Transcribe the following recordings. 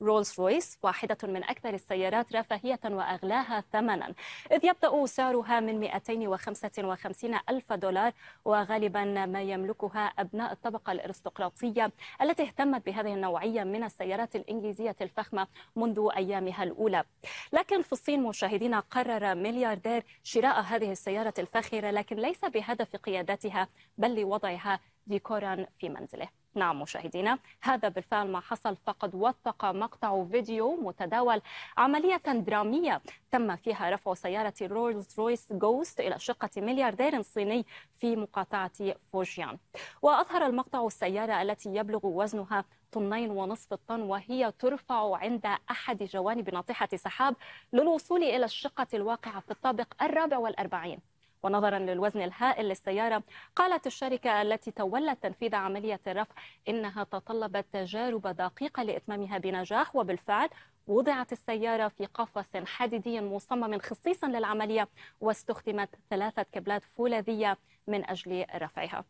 رولز رويس واحدة من أكثر السيارات رفاهية وأغلاها ثمنا إذ يبدأ سعرها من 255 ألف دولار وغالبا ما يملكها أبناء الطبقة الأرستقراطية التي اهتمت بهذه النوعية من السيارات الإنجليزية الفخمة منذ أيامها الأولى لكن في الصين مشاهدينا قرر ملياردير شراء هذه السيارة الفاخرة لكن ليس بهدف قيادتها بل لوضعها ديكورا في منزله نعم مشاهدينا هذا بالفعل ما حصل فقد وثق مقطع فيديو متداول عملية درامية تم فيها رفع سيارة رولز رويس جوست إلى شقة ملياردير صيني في مقاطعة فوجيان وأظهر المقطع السيارة التي يبلغ وزنها طنين ونصف الطن وهي ترفع عند أحد جوانب ناطحة سحاب للوصول إلى الشقة الواقعة في الطابق الرابع والأربعين ونظرا للوزن الهائل للسيارة قالت الشركة التي تولت تنفيذ عملية الرفع إنها تطلبت تجارب دقيقة لإتمامها بنجاح وبالفعل وضعت السيارة في قفص حديدي مصمم خصيصا للعملية واستخدمت ثلاثة كبلات فولاذية من أجل رفعها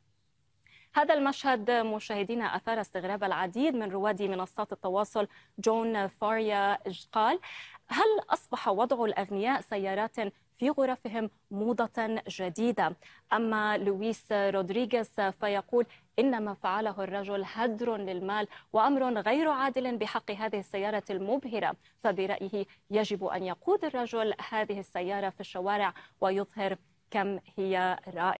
هذا المشهد مشاهدينا أثار استغراب العديد من رواد منصات التواصل جون فاريا قال هل أصبح وضع الأغنياء سيارات في غرفهم موضة جديدة أما لويس رودريغيز فيقول إن ما فعله الرجل هدر للمال وأمر غير عادل بحق هذه السيارة المبهرة فبرأيه يجب أن يقود الرجل هذه السيارة في الشوارع ويظهر كم هي رائعة